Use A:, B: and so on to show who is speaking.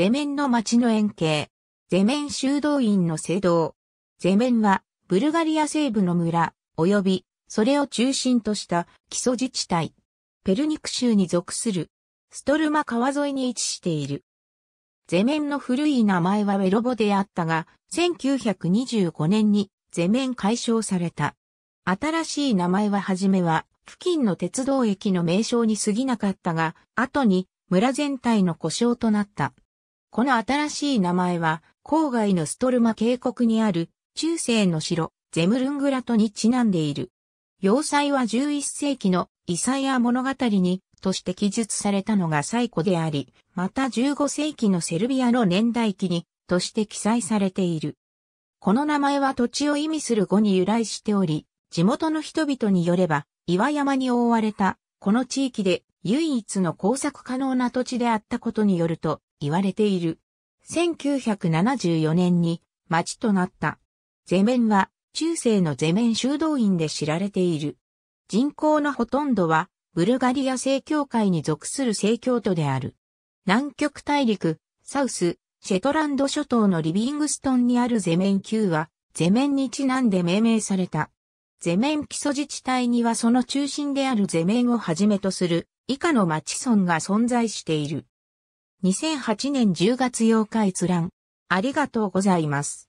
A: ゼメンの町の円形。ゼメン修道院の聖堂。ゼメンは、ブ
B: ルガリア西部の村、及び、それを中心とした基礎自治体。ペルニク州に属する、ストルマ川沿いに位置している。ゼメンの古い名前はウェロボであったが、1925年にゼメン解消された。新しい名前ははじめは、付近の鉄道駅の名称に過ぎなかったが、後に村全体の故障となった。この新しい名前は、郊外のストルマ渓谷にある中世の城、ゼムルングラトにちなんでいる。要塞は11世紀のイサイア物語にとして記述されたのが最古であり、また15世紀のセルビアの年代記にとして記載されている。この名前は土地を意味する語に由来しており、地元の人々によれば、岩山に覆われた、この地域で唯一の工作可能な土地であったことによると言われている。1974年に町となった。ゼメンは中世のゼメン修道院で知られている。人口のほとんどはブルガリア正教会に属する正教徒である。南極大陸、サウス、シェトランド諸島のリビングストンにあるゼメン級は、ゼメンにちなんで命名された。ゼメン基礎自治体にはその中心であるゼメンをはじめとする以下の町村が存在している。2008年10月
A: 8日閲覧。ありがとうございます。